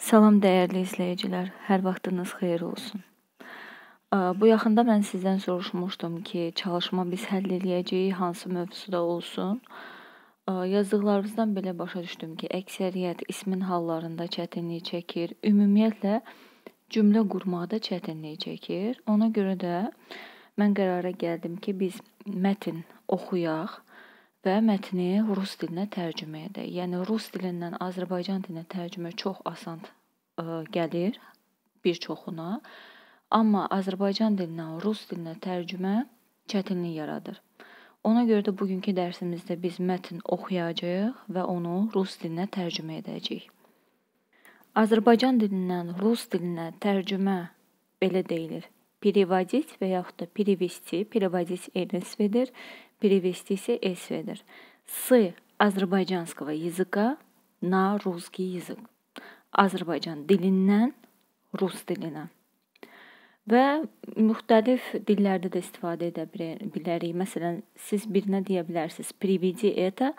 Salam dəyərli izləyicilər, hər vaxtınız xeyir olsun. Bu yaxında mən sizdən soruşmuşdum ki, çalışma biz həll eləyəcəyik hansı mövzuda olsun. Yazdıqlarınızdan belə başa düşdüm ki, əksəriyyət ismin hallarında çətinlik çəkir. Ümumiyyətlə cümlə qurmaqda çətinlik çəkir. Ona görə də mən qərara gəldim ki, biz mətn oxuyaq və mətni rus dilinə tərcümə edək. Yəni rus dilindən Azərbaycan dilinə tərcümə çox asan ə, e, gəlir bir çoxuna, amma Azərbaycan dilindən rus dilinə tərcümə çətinlik yaradır. Ona görə də bugünkü dərsimizdə biz mətn oxuyacağıq və onu rus dilinə tərcümə edəcəyik. Azərbaycan dilindən rus dilinə tərcümə belə deyilir. Переводить və yaxud da перевести, переводить elis verir перевестись и сведер с азербайджанского языка на русский языk. Azərbaycan dilindən rus dilinə. Və müxtəlif dillərdə də istifadə edə bilərik. Məsələn, siz birinə deyə bilərsiniz: "Приведи это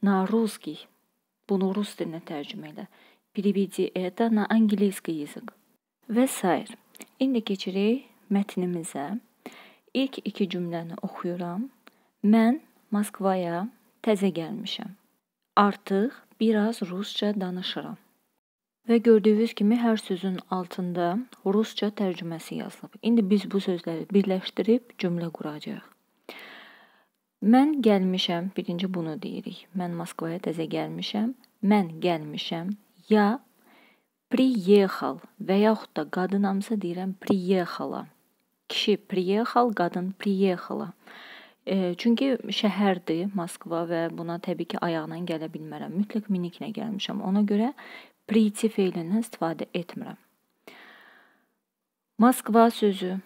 на русский". Bunu rus dilinə tərcümə elə. "Приведи это на английский язык". Və s. İndi keçirik mətnimizə. İlk iki cümləni oxuyuram. Mən Moskvaya təzə gəlmişəm. Artıq biraz rusca danışıram. Və gördüyünüz kimi hər sözün altında rusca tərcüməsi yazılıb. İndi biz bu sözləri birləşdirib cümlə quracağıq. Mən gəlmişəm, birinci bunu deyirik. Mən Moskvaya təzə gəlmişəm. Mən gəlmişəm. Ya приехал və yaxud da qadınamsa deyirəm приехала. Kişi приехал, qadın приехала. Çünki şəhərdir Moskva və buna təbii ki, ayaqla gələ bilmərəm. Mütləq miniklə gəlmişəm. Ona görə priyiti feilindən istifadə etmirəm. Moskva sözü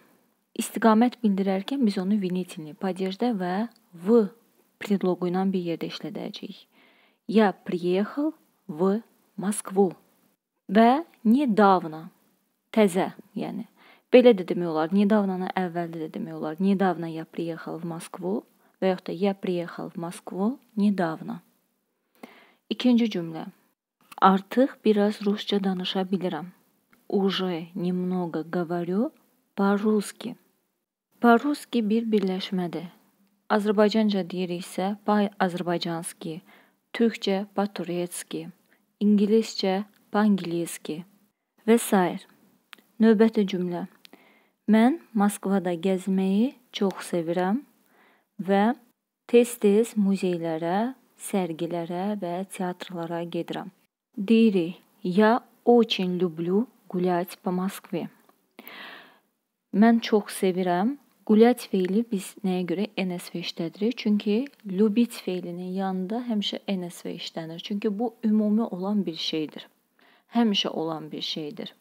istiqamət bildirərkən biz onu vinitini, padejdə və v predloqu ilə bir yerdə işlədəcəyik. Я приехал в Москву və недавно, təzə, yəni belə də demək olar, недавно əvvəldə də demək olar. Недавно я приехал в Москву və yaxud da я приехал в Москву недавно. İkinci cümlə. Artıq biraz rusca danışa bilirəm. Уже немного говорю по-русски. По-русски bir birləşmədir. Azərbaycanca deyiriksə, по-azərbaycanski, türkcə по-turetski, ingiliscə по-angliski və s. Növbəti cümlə. Mən Moskvada gəzməyi çox sevirəm və tez-tez muzeylərə, sərgilərə və teatrlara gedirəm. Deyirik, ya очень люблю гулять по Москве. Mən çox sevirəm. Гулять feili biz nəyə görə NSV işlədirik? Çünki любить feilinin yanında həmişə NSV işlənir. Çünki bu ümumi olan bir şeydir. Həmişə olan bir şeydir.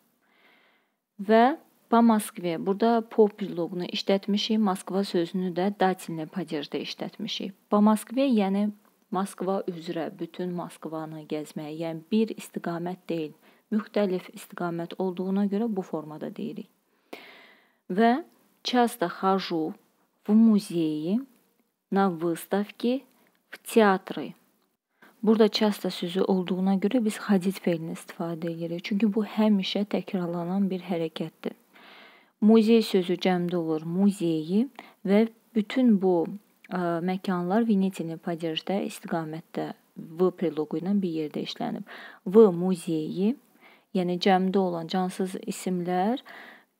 Və Moskva, Moskvə. Burada po preloqunu işlətmişik, Moskva sözünü də datilni padejdə işlətmişik. Po Moskvə, yəni Moskva üzrə bütün Moskvanı gəzməyə, yəni bir istiqamət deyil, müxtəlif istiqamət olduğuna görə bu formada deyirik. Və часто хожу в музеи, на выставки, в театры. Burada часто sözü olduğuna görə biz hadit feilini istifadə edirik. Çünki bu həmişə təkrarlanan bir hərəkətdir. Muzey sözü cəmdə olur muzeyi və bütün bu ə, e, məkanlar Venetini Paderjdə istiqamətdə V preloqu ilə bir yerdə işlənib. V muzeyi, yəni cəmdə olan cansız isimlər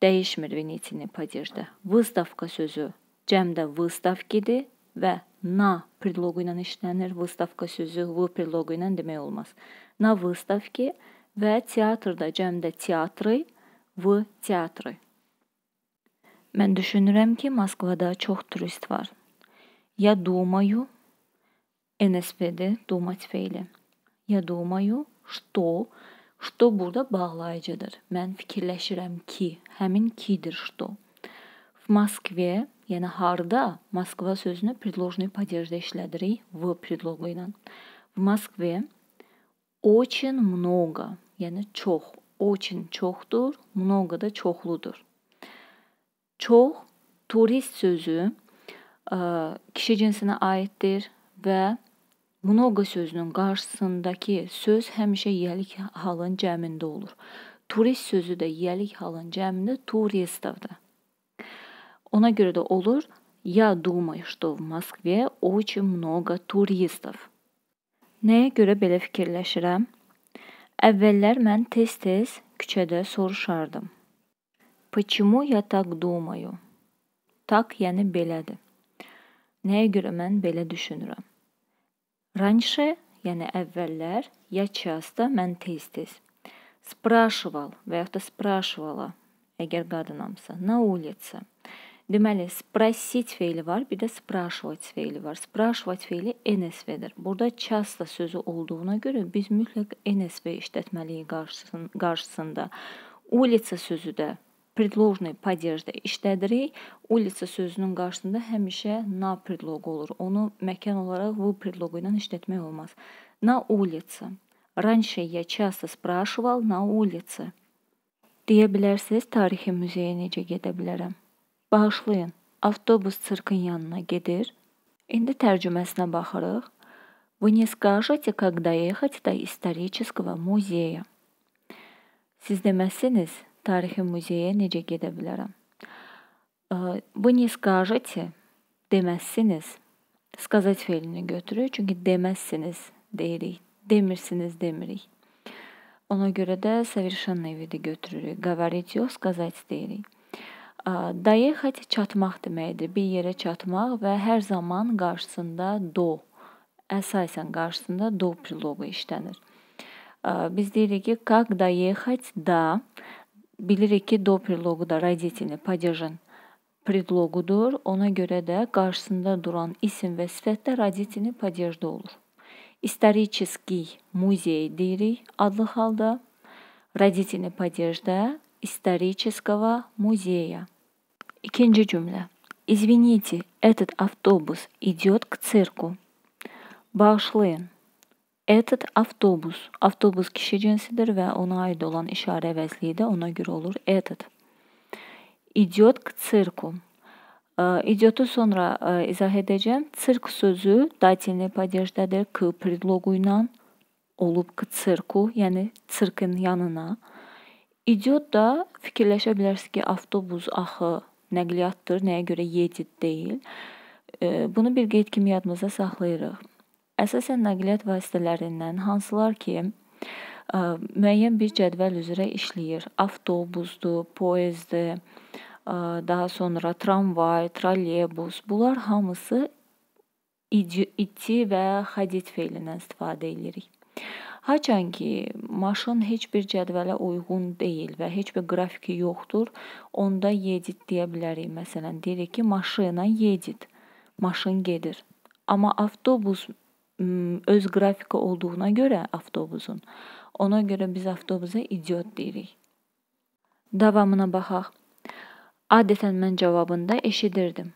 dəyişmir Venetini Paderjdə. Vıstavka sözü cəmdə vıstavkidir və na preloqu ilə işlənir. Vıstavka sözü V preloqu ilə demək olmaz. Na vıstavki və teatrda cəmdə teatrı, V teatrı. Mən düşünürəm ki, Moskvada çox turist var. Я думаю, NSP-də duma tifeyli. Я думаю, что, что burada bağlayıcıdır. Mən fikirləşirəm ki, həmin kidir что. В Москве, yəni harda, Moskva sözünü предложный падежdə işlədirik v predloqu ilə. В Москве очень много, yəni çox, очень çoxdur, много da çoxludur. Çox turist sözü e, kişi cinsinə aiddir və mnoqa sözünün qarşısındakı söz həmişə yelik halın cəmində olur. Turist sözü də yelik halın cəmində туристовdır. Ona görə də olur Я думаю, что в Москве очень много туристов. Nəyə görə belə fikirləşirəm? Əvvəllər mən tez-tez küçədə soruşardım. Почему я так думаю? Так yəni belədir. Nəyə görə mən belə düşünürəm? Раньше, yəni əvvəllər, ya часто, mən tez-tez. Спрашивал və yaxud da спрашивала, əgər qadınamsa, на улице. Deməli, спросить feili var, bir də спрашивать feili var. Спрашивать feili NSV-dir. Burada часто sözü olduğuna görə biz mütləq NSV işlətməliyik qarşısında. Улица sözü də predloqni padejdə işlədirik. Ulisə sözünün qarşısında həmişə na predloqu olur. Onu məkan olaraq bu predloqu ilə işlətmək olmaz. Na ulisə. Раньше я часто спрашивал на улице. Deyə bilərsiniz, tarixi muzeyə necə gedə bilərəm? Bağışlayın. Avtobus sirkın yanına gedir. İndi tərcüməsinə baxırıq. Вы не скажете, когда ехать до исторического музея. Siz deməzsiniz, tarixi muzeyə necə gedə bilərəm? Вы не скажете deməzsiniz. Сказать fe'lini götürür. Çünki deməzsiniz deyirik. Demirsiniz demirik. Ona görə də совершенно vidi götürürük. Говорить yox, сказать deyirik. Доехать çatmaq deməkdir. Bir yerə çatmaq və hər zaman qarşısında do əsasən qarşısında do preloqu işlənir. Biz deyirik ki, как доехать до да, bilir do preloguda родители падежin predlogudur. Ona göre de karşısında duran isim ve sıfatla raditini padejda olur. İstoriçeskiy muzey deyirik adlı halda. Raditini padejda исторического музея. İkinci cümle. Извините, этот автобус идет к цирку. Bağışlayın, Этот avtobus. Avtobus kişi cinsidir və ona aid olan işarə əvəzliyi də ona görə olur. Этот. İdiot к цирку. İdiotu sonra izah edəcəm. Sirk sözü dativli падежdədir k predloqu ilə olub k sirku, yəni sirkin yanına. İdiot da fikirləşə bilərsiniz ki, avtobus axı nəqliyyatdır, nəyə görə yedid deyil. Bunu bir qeyd kimi yadımızda saxlayırıq. Əsasən nəqliyyat vasitələrindən hansılar ki, ə, müəyyən bir cədvəl üzrə işləyir. Avtobusdur, poezdir, ə, daha sonra tramvay, trolleybus. Bunlar hamısı iti və hadit feilindən istifadə edirik. Haçan ki, maşın heç bir cədvələ uyğun deyil və heç bir qrafiki yoxdur, onda yedit deyə bilərik. Məsələn, deyirik ki, maşına yedit. Maşın gedir. Amma avtobus öz qrafiki olduğuna görə avtobusun, ona görə biz avtobusa idiot deyirik. Davamına baxaq. Adətən mən cavabında eşidirdim.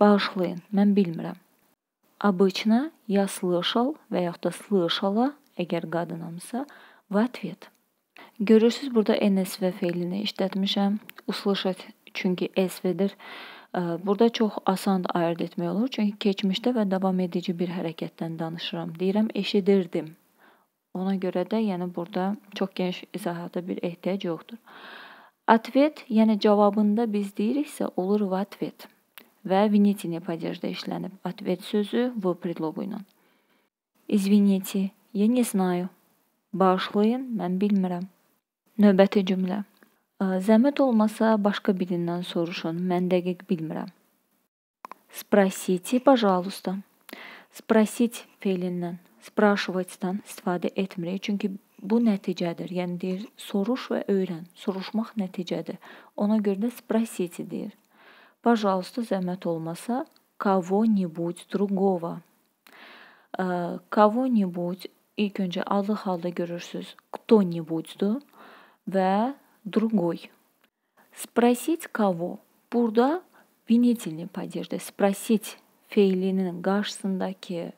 Bağışlayın, mən bilmirəm. Обычно я слышал və yaxud da слышала, əgər qadınamsa, в ответ. Görürsüz burada NSV feilini işlətmişəm. Услышать çünki SV-dir. Burada çox asan ayırd etmək olur. Çünki keçmişdə və davam edici bir hərəkətdən danışıram. Deyirəm, eşidirdim. Ona görə də, yəni burada çox geniş izahata bir ehtiyac yoxdur. Atvet, yəni cavabında biz deyiriksə, olur v atvet və vinitini padejdə işlənib. Atvet sözü v predloqu ilə. Извините, я не знаю. Bağışlayın, mən bilmirəm. Növbəti cümlə. Zəhmət olmasa başqa birindən soruşun. Mən dəqiq bilmirəm. Спросите, пожалуйста. Спросить feilindən спрашивать-dan istifadə etmirik. Çünki bu nəticədir. Yəni deyir, soruş və öyrən. Soruşmaq nəticədir. Ona görə də спросите deyir. Пожалуйста, zəhmət olmasa кого-нибудь другого. Кого-нибудь ilk öncə adlı halda görürsüz. Кто-нибудь-dur və другой. Спросить кого? Burada vinitelli падежде. Спросить feilinin qarşısındakı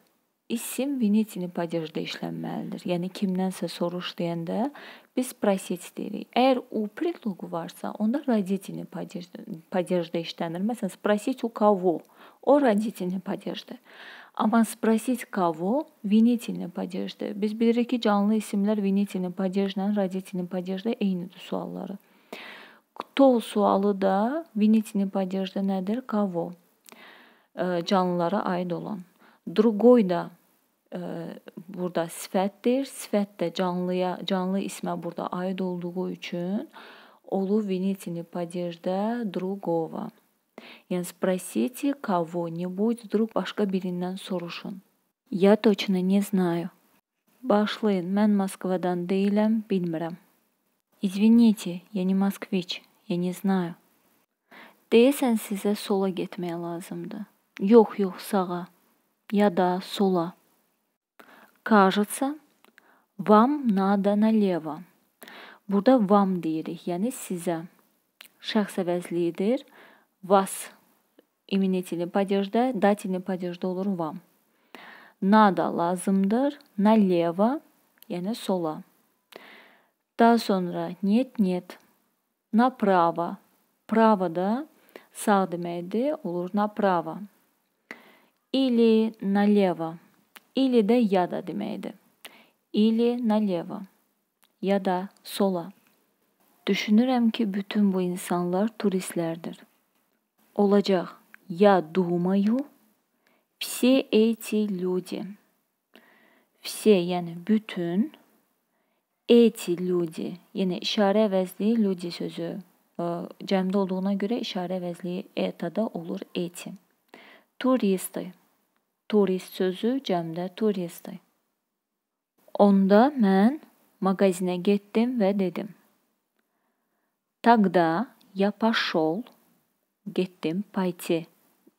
isim vinitelli падежде işlənməlidir. Yəni kimdənsə soruş deyəndə biz спросить deyirik. Əgər u предлогу varsa, onda родительный падежде işlənir. Məsələn, спросить у кого? O родительный падежде. Amma спросить кого vinitinin падежdə. Biz bilirik ki, canlı isimlər vinitinin падежlə, родительnin падежdə eynidir sualları. Кто sualı da vinitinin падежdə nədir? Kavo. Canlılara aid olan. Другой da burada sifətdir. Sifət də canlıya, canlı ismə burada aid olduğu üçün olu vinitini падежdə другого. Yani спросите кого-нибудь, вдруг başqa birindən soruşun. Я точно не знаю. Başlayın, mən Moskvadan deyiləm, bilmirəm. Извините, я не москвич, я не знаю. Deyəsən sizə sola getməyə lazımdır. Yox, yox, sağa ya da sola. Кажется, вам надо налево. Burada vam deyirik, yəni sizə. Şəxs əvəzliyidir. Вас iminitili падежdə, dativli падежdə olur вам. Nada lazımdır. Налево, yəni sola. Daha sonra нет, нет. Направо. Право da sağ deməkdir, olur направо. Или налево. Или də ya da deməkdir. Или налево. Ya da sola. Düşünürəm ki, bütün bu insanlar turistlərdir. olacak. Ya думаю, все эти люди. Все yani bütün, эти люди yani işare vezli люди sözü ee, cemde olduğuna göre işare vezli etada olur eti. Turisti. Turist sözü cemde turisti. Onda mən magazine gittim ve dedim. Тогда я пошел getdim, пойти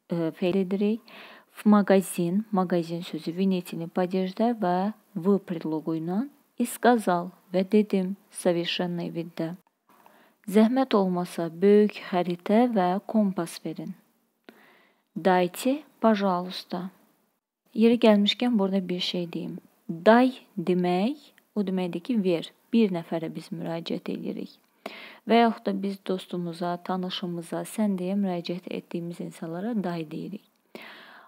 fe'l edirik. В магазин, магазин sözü vinitini падежdə və v predloqu ilə и сказал və dedim совершенно видdə. Zəhmət olmasa böyük xəritə və kompas verin. Дайте, пожалуйста. Yeri gəlmişkən burada bir şey deyim. Day demək, o deməkdir ki, ver. Bir nəfərə biz müraciət edirik və yaxud da biz dostumuza, tanışımıza, sən deyə müraciət etdiyimiz insanlara dayı deyirik.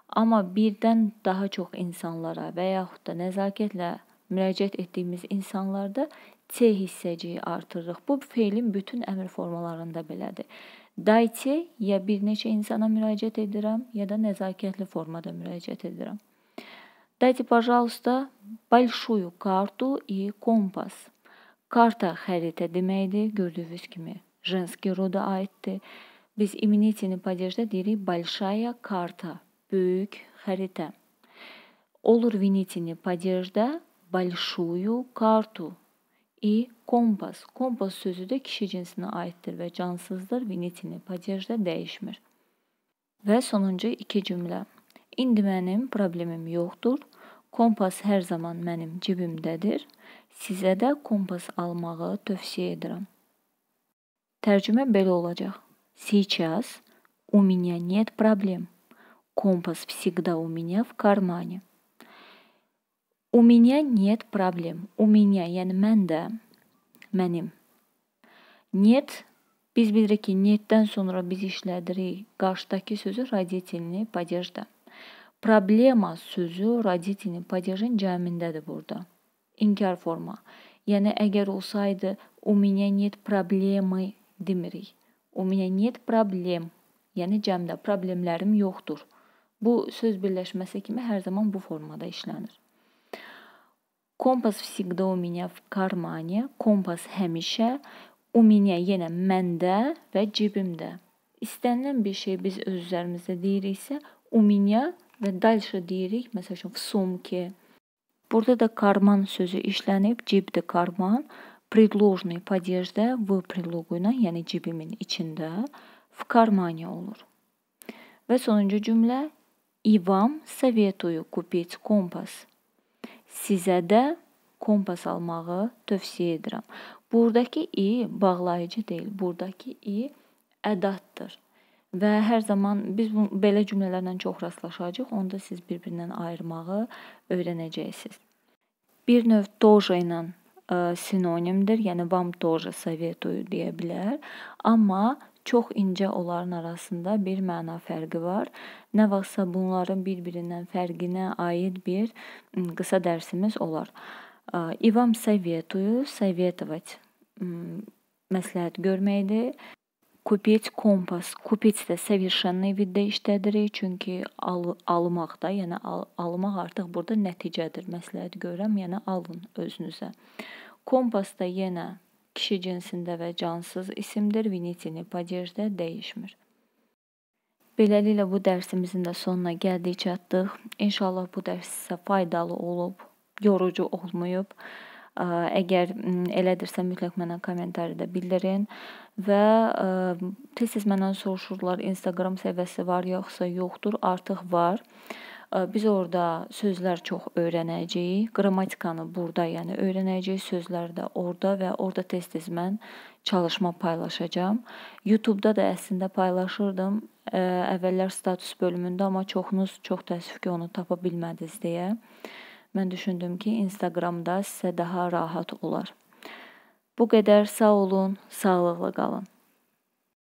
Amma birdən daha çox insanlara və yaxud da nəzakətlə müraciət etdiyimiz insanlarda C hissəciyi artırırıq. Bu feilin bütün əmr formalarında belədir. Dayte ya bir neçə insana müraciət edirəm, ya da nəzakətli formada müraciət edirəm. Дайте, пожалуйста, большую карту и компас. Karta xəritə deməkdir, gördüyünüz kimi. Jenski roda aiddir. Biz imenitini падежdə deyirik большая karta, böyük xəritə. Olur vinitini падежdə большую kartu i kompas. Kompas sözü də kişi cinsinə aiddir və cansızdır, vinitini падежdə dəyişmir. Və sonuncu iki cümlə. İndi mənim problemim yoxdur. Kompas hər zaman mənim cibimdədir. Sizə də kompas almağı tövsiyə edirəm. Tərcümə belə olacaq. Сейчас у меня нет проблем. Компас всегда у меня в кармане. У меня нет проблем. У меня, yəni məndə, mənim. Нет, biz bilirik ki, netdən sonra biz işlədirik qarşıdakı sözü родительni, падежdə. Problema sözü родительni, падежin cəmindədir burada. İnkar forma. Yəni əgər olsaydı у меня нет проблемы demirik. У меня нет проблем. Yəni cəmdə problemlərim yoxdur. Bu söz birləşməsi kimi hər zaman bu formada işlənir. Kompas всегда у меня в кармане. Kompas həmişə у меня yenə məndə və cibimdə. İstənilən bir şey biz öz üzərimizdə deyiriksə, у меня və дальше deyirik. Məsələn, в сумке Burada da karman sözü işlənib, cibdir karman. Predložный падежdə v preloqu ilə, yəni cibimin içində в кармане olur. Və sonuncu cümlə И вам советую купить компас. Sizə də kompas almağı tövsiyə edirəm. Buradakı i bağlayıcı deyil. Buradakı i ədatdır. Və hər zaman biz bu, belə cümlələrlə çox rastlaşacağıq. Onda siz bir-birindən ayırmağı öyrənəcəksiniz. Bir növ doja ilə ə, e, sinonimdir. Yəni vam тоже советую deyə bilər, amma çox incə onların arasında bir məna fərqi var. Nə vaxtsa bunların bir-birindən fərqinə aid bir qısa dərsimiz olar. И вам советую советовать məsləhət görməkdir. Kubit, kompas. Kubit də səviyyənli viddə işlədirik, çünki al almaq da, yəni al almaq artıq burada nəticədir. Məsləhət görürəm, yəni alın özünüzə. Kompas da yenə kişi cinsində və cansız isimdir. Vinitini padejdə dəyişmir. Beləliklə bu dərsimizin də sonuna gəldik, çatdıq. İnşallah bu dərs sizə faydalı olub, yorucu olmayıb. Əgər elədirsə, mütləq mənə kommentariyada bildirin və tez-tez məndən soruşurlar Instagram səhifəsi var yoxsa yoxdur. Artıq var. Biz orada sözlər çox öyrənəcəyik. Qrammatikanı burada, yəni öyrənəcəyik, sözlər də orada və orada tez-tez mən çalışma paylaşacağam. YouTube-da da əslində paylaşırdım əvvəllər status bölümündə, amma çoxunuz çox təəssüf ki, onu tapa bilmədiniz deyə. Mən düşündüm ki, Instagramda sizə daha rahat olar. Bu qədər sağ olun, sağlıqlı qalın.